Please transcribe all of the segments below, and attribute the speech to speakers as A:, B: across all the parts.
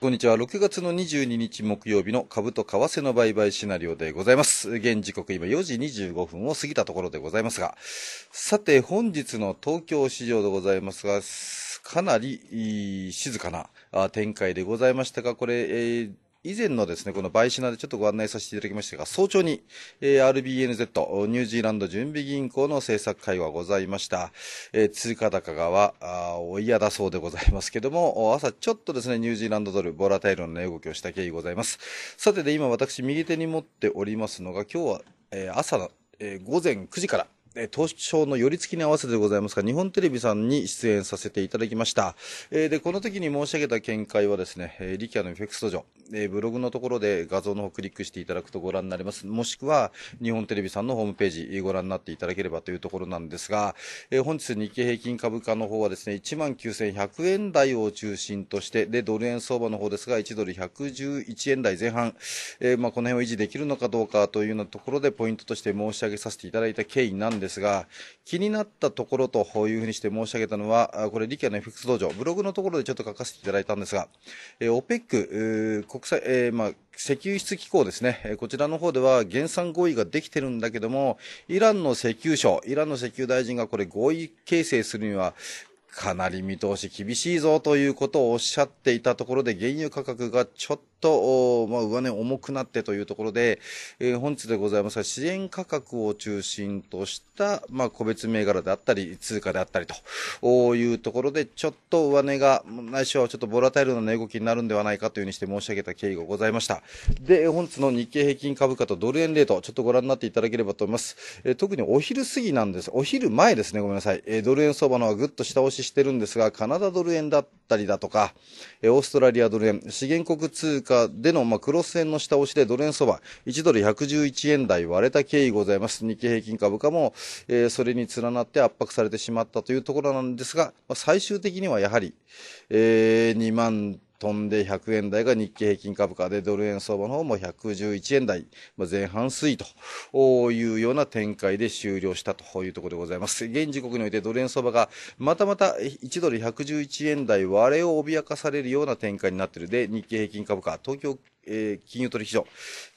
A: こんにちは。6月の22日木曜日の株と為替の売買シナリオでございます。現時刻今4時25分を過ぎたところでございますが、さて本日の東京市場でございますが、かなり静かな展開でございましたが、これ、えー以前のですね、このバイシナでちょっとご案内させていただきましたが、早朝に、えー、RBNZ、ニュージーランド準備銀行の政策会はございました。えー、通貨高がは、あお嫌だそうでございますけども、朝ちょっとですね、ニュージーランドドル、ボラタイルの値、ね、動きをした経緯ございます。さてで、今私右手に持っておりますのが、今日は、えー、朝の、えー、午前9時から、え東証の寄り付きに合わせてでございますが、日本テレビさんに出演させていただきました。えー、で、この時に申し上げた見解はですね、えー、リキアのエフェクス途上、えー、ブログのところで画像の方をクリックしていただくとご覧になれます。もしくは、日本テレビさんのホームページご覧になっていただければというところなんですが、え本日日経平均株価の方はですね、19,100円台を中心として、で、ドル円相場の方ですが、1ドル111円台前半、えまあ、この辺を維持できるのかどうかというようなところでポイントとして申し上げさせていただいた経緯なんですですが、気になったところというふうにして申し上げたのは、これ、リキアの FX 道場、ブログのところでちょっと書かせていただいたんですが、え OPEC、国際、えー、まあ、石油輸出機構ですね、こちらの方では減産合意ができてるんだけども、イランの石油省、イランの石油大臣がこれ合意形成するには、かなり見通し厳しいぞということをおっしゃっていたところで原油価格がちょっと、まあ、上値重くなってというところで、えー、本日でございますが、資源価格を中心とした、まあ、個別銘柄であったり、通貨であったりとおいうところで、ちょっと上値が、内緒はちょっとボラタイルの値動きになるんではないかというふうにして申し上げた経緯がございました。で、本日の日経平均株価とドル円レート、ちょっとご覧になっていただければと思います。えー、特にお昼過ぎなんです。お昼前ですね、ごめんなさい。えー、ドル円相場の方ぐっと下押ししてるんですが、カナダドル円だったりだとか、えー、オーストラリアドル円、資源国通貨カでの、まあ、クロス線の下押しでドル円相場、1ドル111円台割れた経緯ございます。日経平均株価も、えー、それに連なって圧迫されてしまったというところなんですが、まあ、最終的にはやはり、えー、2万飛んで100円台が日経平均株価で、ドル円相場の方も111円台、まあ、前半推移というような展開で終了したというところでございます。現時刻においてドル円相場がまたまた1ドル111円台割れを脅かされるような展開になっているで、日経平均株価、東京えー、金融取引所、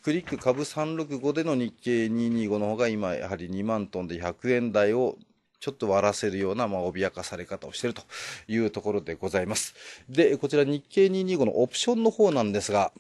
A: クリック株365での日経225の方が今、やはり2万トンで100円台をちょっと割らせるような、まあ、脅かされ方をしているというところでございます。で、こちら日経225のオプションの方なんですが、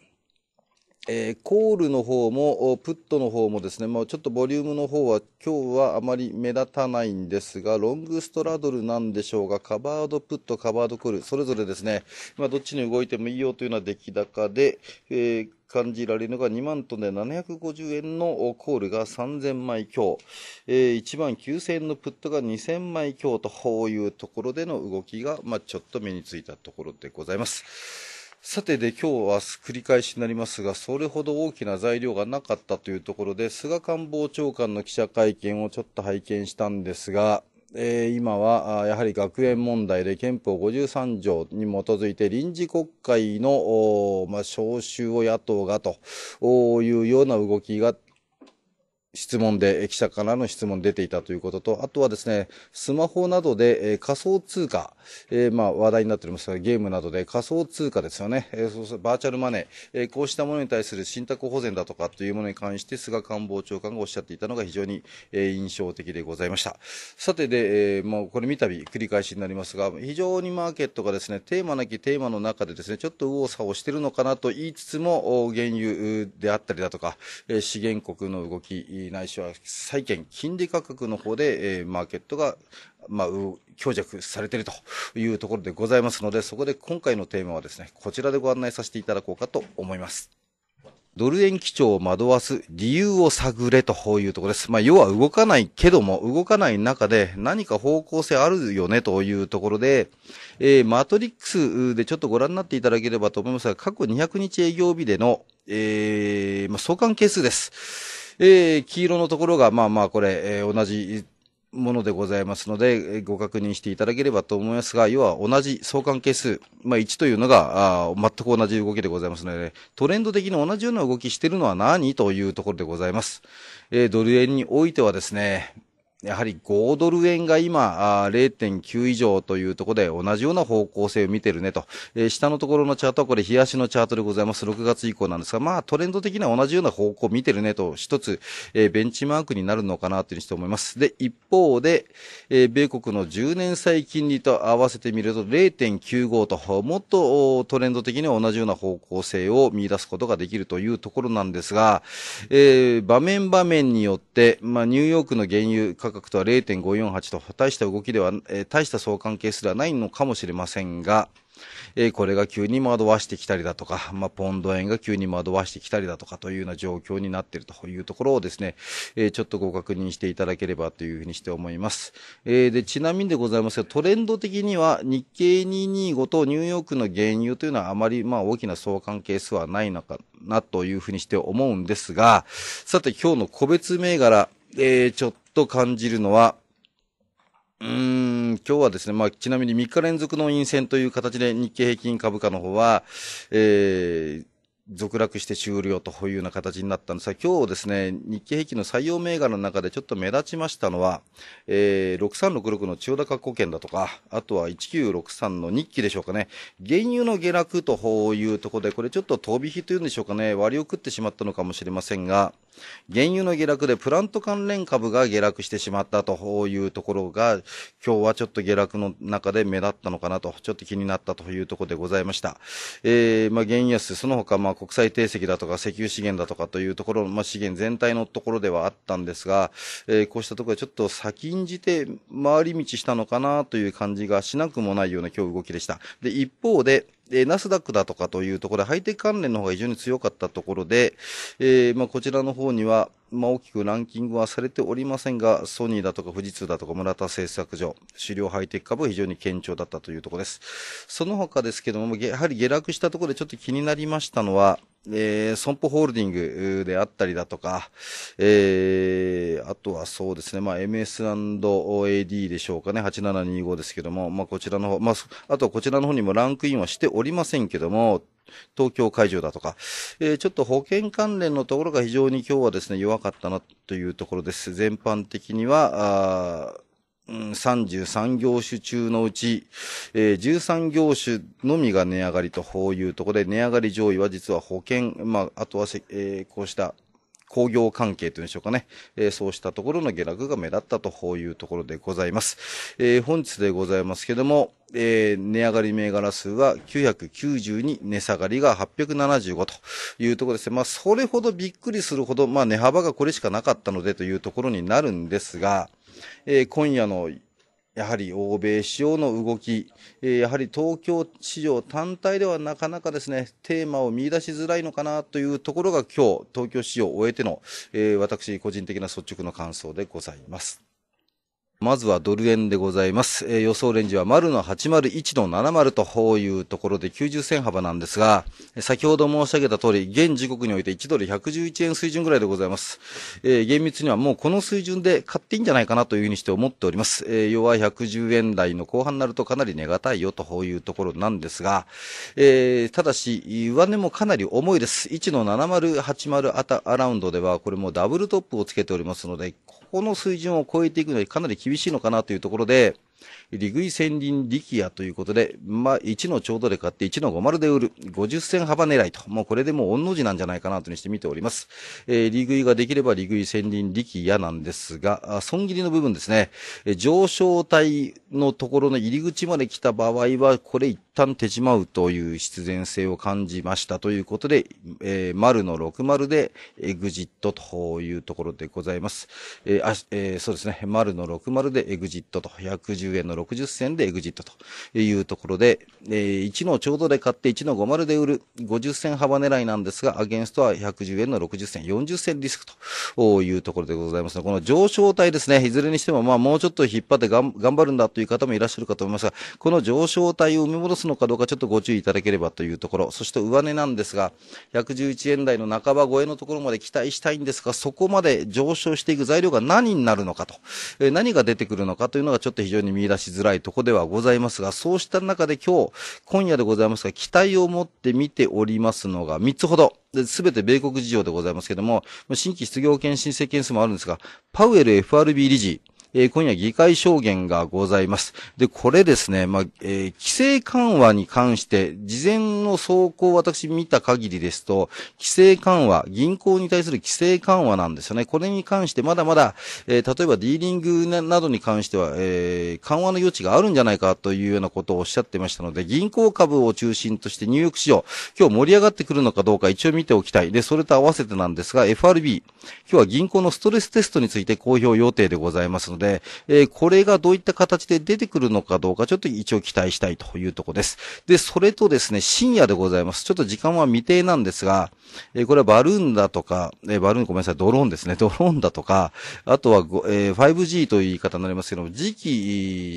A: えー、コールの方も、プットの方もですね、もうちょっとボリュームの方は今日はあまり目立たないんですが、ロングストラドルなんでしょうが、カバードプット、カバードコール、それぞれですね、まあ、どっちに動いてもいいよというのは出来高で、えー感じられるのが2万トンで750円のコールが3000枚強、えー、1万9000円のプットが2000枚強とこういうところでの動きが、まあ、ちょっと目についたところでございます。さてで今日は繰り返しになりますが、それほど大きな材料がなかったというところで、菅官房長官の記者会見をちょっと拝見したんですが、えー、今はやはり学園問題で憲法53条に基づいて臨時国会の、まあ、召集を野党がというような動きが質問で、記者からの質問出ていたということと、あとはですね、スマホなどで、え仮想通貨、えー、まあ話題になっておりますが、ゲームなどで仮想通貨ですよね、えー、そうそうバーチャルマネー、えー、こうしたものに対する信託保全だとかというものに関して菅官房長官がおっしゃっていたのが非常に、えー、印象的でございました。さてで、えー、もうこれ見たび繰り返しになりますが、非常にマーケットがですね、テーマなきテーマの中でですね、ちょっと右往左往してるのかなと言いつつも、原油であったりだとか、資源国の動き、ないしは債券、金利価格の方で、えー、マーケットが、まあ、強弱されているというところでございますので、そこで今回のテーマはですね、こちらでご案内させていただこうかと思います。ドル円基調を惑わす理由を探れというところです。まあ、要は動かないけども、動かない中で何か方向性あるよねというところで、えー、マトリックスでちょっとご覧になっていただければと思いますが、過去200日営業日での、えー、まあ、相関係数です。えー、黄色のところが、まあまあこれ、えー、同じものでございますので、ご確認していただければと思いますが、要は同じ相関係数、まあ、1というのがあ全く同じ動きでございますので、ね、トレンド的に同じような動きしてるのは何というところでございます。えー、ドル円においてはですね、やはり5ドル円が今、0.9以上というところで同じような方向性を見てるねと。えー、下のところのチャートはこれ、冷やしのチャートでございます。6月以降なんですが、まあトレンド的には同じような方向を見てるねと、一つ、えー、ベンチマークになるのかなというふうにして思います。で、一方で、えー、米国の10年債金利と合わせてみると0.95と、もっとトレンド的には同じような方向性を見出すことができるというところなんですが、えー、場面場面によって、まあニューヨークの原油価格格とは0.548と大した動きでは、えー、大した相関係すらないのかもしれませんが、えー、これが急に惑わしてきたりだとか、まあ、ポンド円が急に惑わしてきたりだとかというような状況になっているというところをですね、えー、ちょっとご確認していただければというふうにして思います。えー、で、ちなみにでございますが、トレンド的には日経225とニューヨークの原油というのはあまりまあ大きな相関係数はないのかなというふうにして思うんですが、さて今日の個別銘柄、えー、ちょっと感じるのは、うーん、今日はですね、まあ、ちなみに3日連続の陰線という形で日経平均株価の方は、えー、続落して終了というような形になったんですが、今日ですね、日経平均の採用銘柄の中でちょっと目立ちましたのは、えー、6366の千代田確保券だとか、あとは1963の日記でしょうかね、原油の下落というところで、これちょっと飛び火というんでしょうかね、割り送ってしまったのかもしれませんが、原油の下落でプラント関連株が下落してしまったというところが、今日はちょっと下落の中で目立ったのかなと、ちょっと気になったというところでございました。えー、まあ、原油安、その他、まあ、国際定石だとか石油資源だとかというところ、まあ、資源全体のところではあったんですが、えー、こうしたところはちょっと先んじて回り道したのかなという感じがしなくもないような今日動きでした。で、一方で、えナスダックだとかというところで、ハイテク関連の方が非常に強かったところで、えー、まあ、こちらの方には、まあ、大きくランキングはされておりませんが、ソニーだとか富士通だとか村田製作所、狩猟ハイテク株非常に堅調だったというところです。その他ですけども、やはり下落したところでちょっと気になりましたのは、えー、損保ホールディングであったりだとか、えー、あとはそうですね、まあ、MS&AD でしょうかね、8725ですけども、まあ、こちらの方、まあ、あとはこちらの方にもランクインはしておりませんけども、東京会場だとか、えー、ちょっと保険関連のところが非常に今日はですね、弱かったなというところです。全般的には、うん、33業種中のうち、えー、13業種のみが値上がりというところで、値上がり上位は実は保険、まあ、あとは、えー、こうした工業関係というんでしょうかね、えー、そうしたところの下落が目立ったというところでございます。えー、本日でございますけども、えー、値上がり銘柄数は992、値下がりが875というところですね。まあ、それほどびっくりするほど、まあ、値幅がこれしかなかったのでというところになるんですが、えー、今夜のやはり欧米市場の動き、やはり東京市場単体ではなかなかですね、テーマを見出しづらいのかなというところが今日、東京市場を終えての、えー、私個人的な率直の感想でございます。まずはドル円でございます。えー、予想レンジは丸の801の70というところで90銭幅なんですが、先ほど申し上げた通り、現時刻において1ドル111円水準ぐらいでございます。えー、厳密にはもうこの水準で買っていいんじゃないかなというふうにして思っております。えー、要は110円台の後半になるとかなり値たいよというところなんですが、えー、ただし、上値もかなり重いです。1の7080アラウンドでは、これもダブルトップをつけておりますので、この水準を超えていくのにかなり厳しいのかなというところで、利食い林リ力アということで、まあ、1のちょうどで買って1の50で売る、50銭幅狙いと、もうこれでもう御の字なんじゃないかなとにして見ております。えー、利食いができれば利食い林リ力アなんですが、損切りの部分ですね、え上昇体のところの入り口まで来た場合は、これ一旦手じまうという必然性を感じましたということで、えー、丸の60でエグジットというところでございます。えーあえー、そうですね、丸の60でエグジットと、110円の60銭でエグジットというところで、えー、1のちょうどで買って1の50で売る50銭幅狙いなんですが、アゲンストは110円の60銭、40銭リスクというところでございます。この上昇体ですね、いずれにしてもまあもうちょっと引っ張ってがん頑張るんだという方もいらっしゃるかと思いますが、この上昇体を見戻すすのかどうかちょっとご注意いただければというところ、そして上値なんですが、111円台の半ば超えのところまで期待したいんですが、そこまで上昇していく材料が何になるのかと、え何が出てくるのかというのがちょっと非常に見出しづらいとこではございますが、そうした中で今日、今夜でございますが、期待を持って見ておりますのが3つほど。すべて米国事情でございますけども、新規失業権申請件数もあるんですが、パウエル FRB 理事、えー、今夜議会証言がございます。で、これですね、まあ、えー、規制緩和に関して、事前の走行私見た限りですと、規制緩和、銀行に対する規制緩和なんですよね。これに関してまだまだ、えー、例えばディーリングなどに関しては、えー、緩和の余地があるんじゃないかというようなことをおっしゃってましたので、銀行株を中心としてニューヨーク市場、今日盛り上がってくるのかどうか一応見ておきたい。で、それと合わせてなんですが、FRB、今日は銀行のストレステストについて公表予定でございますので、で、えー、これがどういった形で出てくるのかどうか、ちょっと一応期待したいというとこです。で、それとですね、深夜でございます。ちょっと時間は未定なんですが、えー、これはバルーンだとか、えー、バルーンごめんなさい、ドローンですね、ドローンだとか、あとは、えー、5G という言い方になりますけども、次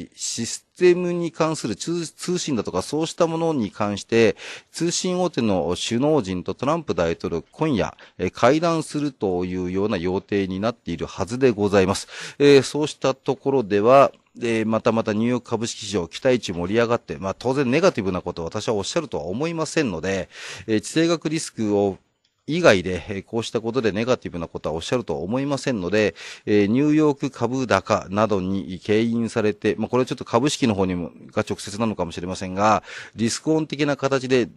A: 期シスゼムに関する通信だとかそうしたものに関して、通信大手の首脳陣とトランプ大統領今夜、え会談するというような予定になっているはずでございます。えー、そうしたところでは、で、またまたニューヨーク株式市場期待値盛り上がって、まあ当然ネガティブなことを私はおっしゃるとは思いませんので、え地政学リスクを以外で、こうしたことでネガティブなことはおっしゃるとは思いませんので、えニューヨーク株高などに牽引されて、まあ、これはちょっと株式の方にも、が直接なのかもしれませんが、リスクオン的な形で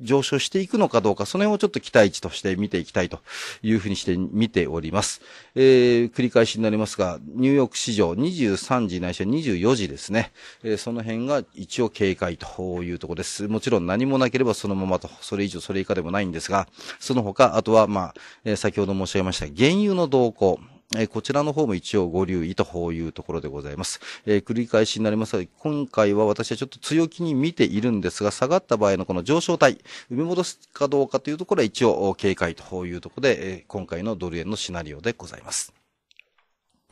A: 上昇していくのかどうか、その辺をちょっと期待値として見ていきたいというふうにして見ております。えー、繰り返しになりますが、ニューヨーク市場23時ないしは24時ですね。えー、その辺が一応警戒というところです。もちろん何もなければそのままと、それ以上それ以下でもないんですが、その他、あとはまあ、えー、先ほど申し上げました、原油の動向。えこちらの方も一応ご留意というところでございます。えー、繰り返しになりますが、今回は私はちょっと強気に見ているんですが、下がった場合のこの上昇体、埋め戻すかどうかというところは一応警戒というところで、え今回のドル円のシナリオでございます。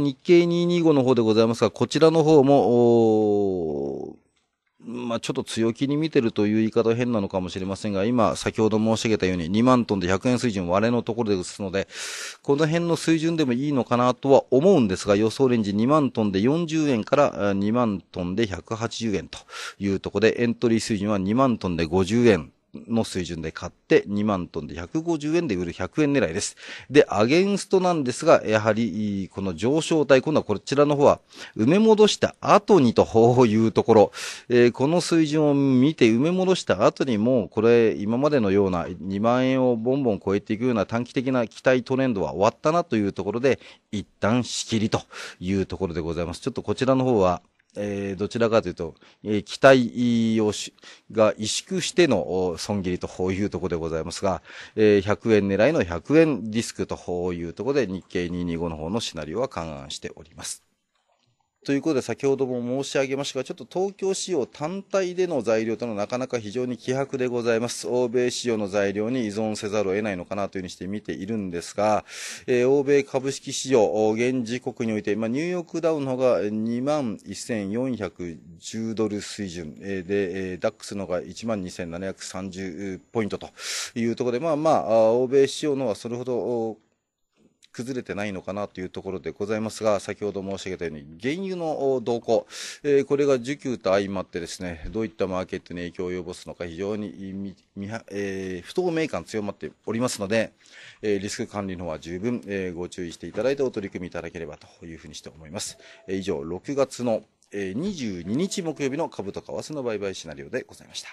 A: 日経225の方でございますが、こちらの方も、まあ、ちょっと強気に見てるという言い方変なのかもしれませんが、今、先ほど申し上げたように2万トンで100円水準割れのところで打つので、この辺の水準でもいいのかなとは思うんですが、予想レンジ2万トンで40円から2万トンで180円というところで、エントリー水準は2万トンで50円の水準で買って、2万トンで150円で売る100円狙いです。で、アゲンストなんですが、やはり、この上昇帯、今度はこちらの方は、埋め戻した後にというところ、えー、この水準を見て埋め戻した後にも、これ、今までのような2万円をボンボン超えていくような短期的な期待トレンドは終わったなというところで、一旦仕切りというところでございます。ちょっとこちらの方は、えー、どちらかというと、えー、期待をし、が萎縮しての損切りというところでございますが、えー、100円狙いの100円リスクというところで日経225の方のシナリオは勘案しております。ということで、先ほども申し上げましたが、ちょっと東京市場単体での材料とのなかなか非常に希薄でございます。欧米市場の材料に依存せざるを得ないのかなというふうにして見ているんですが、えー、欧米株式市場、現時刻において、まあ、ニューヨークダウンの方が2万1410ドル水準、えで、えー、ダックスの方が1万2730ポイントというところで、まあまあ、欧米市場の方はそれほど崩れてないのかなというところでございますが、先ほど申し上げたように、原油の動向、えー、これが需給と相まってですね、どういったマーケットに影響を及ぼすのか、非常に、えー、不透明感強まっておりますので、えー、リスク管理の方は十分、えご注意していただいてお取り組みいただければというふうにして思います。え以上、6月のえ22日木曜日の株と為替の売買シナリオでございました。